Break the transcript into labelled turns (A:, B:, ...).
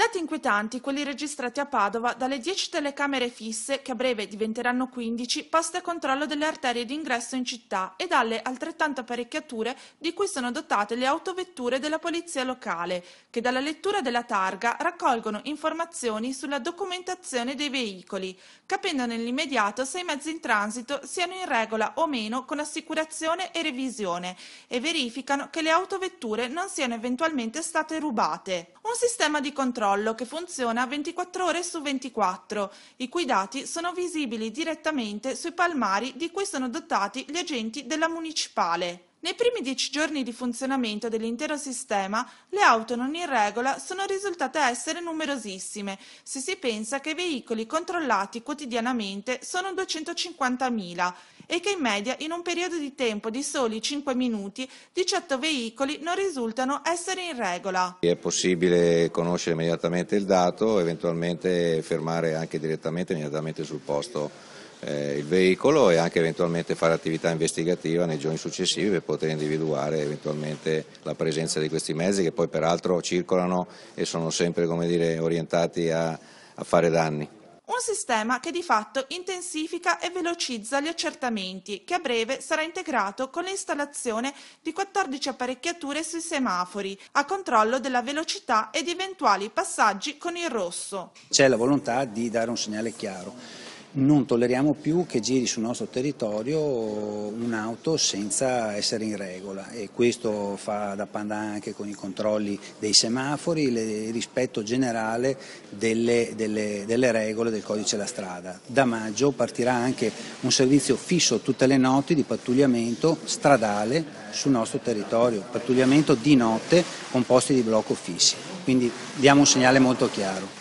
A: Dati inquietanti quelli registrati a Padova dalle 10 telecamere fisse, che a breve diventeranno 15, poste a controllo delle arterie d'ingresso in città e dalle altrettante apparecchiature di cui sono dotate le autovetture della polizia locale, che dalla lettura della targa raccolgono informazioni sulla documentazione dei veicoli, capendo nell'immediato se i mezzi in transito siano in regola o meno con assicurazione e revisione e verificano che le autovetture non siano eventualmente state rubate. Un sistema di controllo controllo che funziona 24 ore su 24, i cui dati sono visibili direttamente sui palmari di cui sono dotati gli agenti della municipale. Nei primi dieci giorni di funzionamento dell'intero sistema, le auto non in regola sono risultate essere numerosissime, se si pensa che i veicoli controllati quotidianamente sono 250.000 e che in media in un periodo di tempo di soli 5 minuti 18 veicoli non risultano essere in regola.
B: È possibile conoscere immediatamente il dato, eventualmente fermare anche direttamente, immediatamente sul posto eh, il veicolo e anche eventualmente fare attività investigativa nei giorni successivi per poter individuare eventualmente la presenza di questi mezzi che poi peraltro circolano e sono sempre dire, orientati a, a fare danni.
A: Un sistema che di fatto intensifica e velocizza gli accertamenti, che a breve sarà integrato con l'installazione di 14 apparecchiature sui semafori, a controllo della velocità ed eventuali passaggi con il rosso.
C: C'è la volontà di dare un segnale chiaro non tolleriamo più che giri sul nostro territorio un'auto senza essere in regola e questo fa da panda anche con i controlli dei semafori, e il rispetto generale delle, delle, delle regole del codice della strada. Da maggio partirà anche un servizio fisso tutte le notti di pattugliamento stradale sul nostro territorio, pattugliamento di notte con posti di blocco fissi, quindi diamo un segnale molto chiaro.